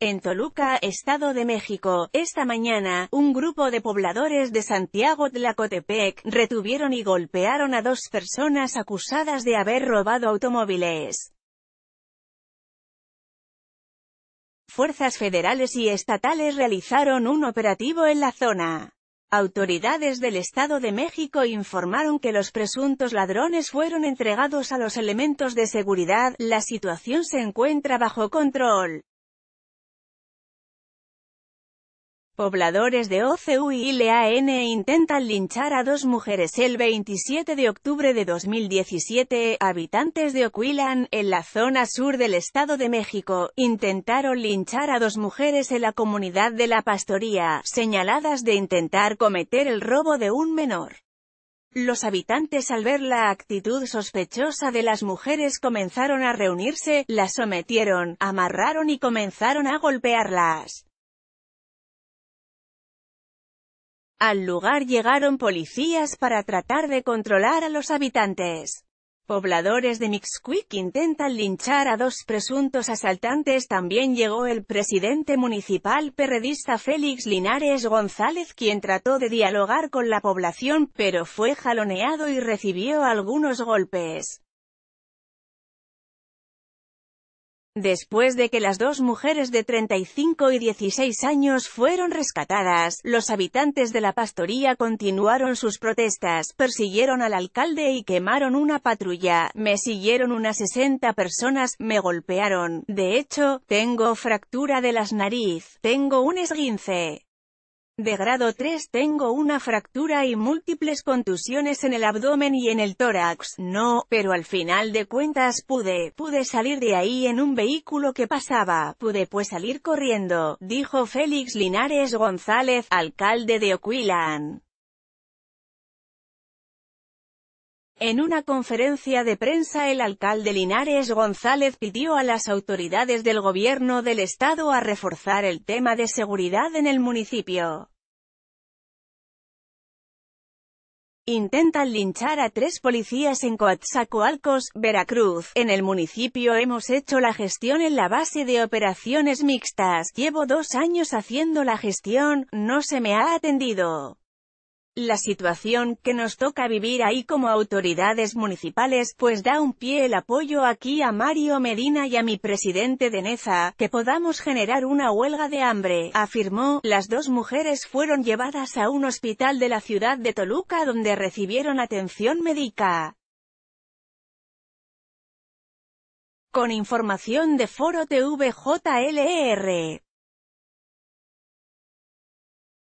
En Toluca, Estado de México, esta mañana, un grupo de pobladores de Santiago Tlacotepec retuvieron y golpearon a dos personas acusadas de haber robado automóviles. Fuerzas federales y estatales realizaron un operativo en la zona. Autoridades del Estado de México informaron que los presuntos ladrones fueron entregados a los elementos de seguridad, la situación se encuentra bajo control. Pobladores de OCU y LAN intentan linchar a dos mujeres el 27 de octubre de 2017. Habitantes de Oquilan, en la zona sur del Estado de México, intentaron linchar a dos mujeres en la comunidad de La Pastoría, señaladas de intentar cometer el robo de un menor. Los habitantes al ver la actitud sospechosa de las mujeres comenzaron a reunirse, las sometieron, amarraron y comenzaron a golpearlas. Al lugar llegaron policías para tratar de controlar a los habitantes. Pobladores de Mixquick intentan linchar a dos presuntos asaltantes. También llegó el presidente municipal perredista Félix Linares González quien trató de dialogar con la población, pero fue jaloneado y recibió algunos golpes. Después de que las dos mujeres de 35 y 16 años fueron rescatadas, los habitantes de la pastoría continuaron sus protestas, persiguieron al alcalde y quemaron una patrulla, me siguieron unas 60 personas, me golpearon, de hecho, tengo fractura de las nariz, tengo un esguince. De grado 3 tengo una fractura y múltiples contusiones en el abdomen y en el tórax, no, pero al final de cuentas pude, pude salir de ahí en un vehículo que pasaba, pude pues salir corriendo, dijo Félix Linares González, alcalde de Oquilán. En una conferencia de prensa el alcalde Linares González pidió a las autoridades del gobierno del estado a reforzar el tema de seguridad en el municipio. Intentan linchar a tres policías en Coatzacoalcos, Veracruz. En el municipio hemos hecho la gestión en la base de operaciones mixtas. Llevo dos años haciendo la gestión, no se me ha atendido la situación que nos toca vivir ahí como autoridades municipales, pues da un pie el apoyo aquí a Mario Medina y a mi presidente de Neza, que podamos generar una huelga de hambre, afirmó, las dos mujeres fueron llevadas a un hospital de la ciudad de Toluca donde recibieron atención médica. Con información de Foro TVJLR. E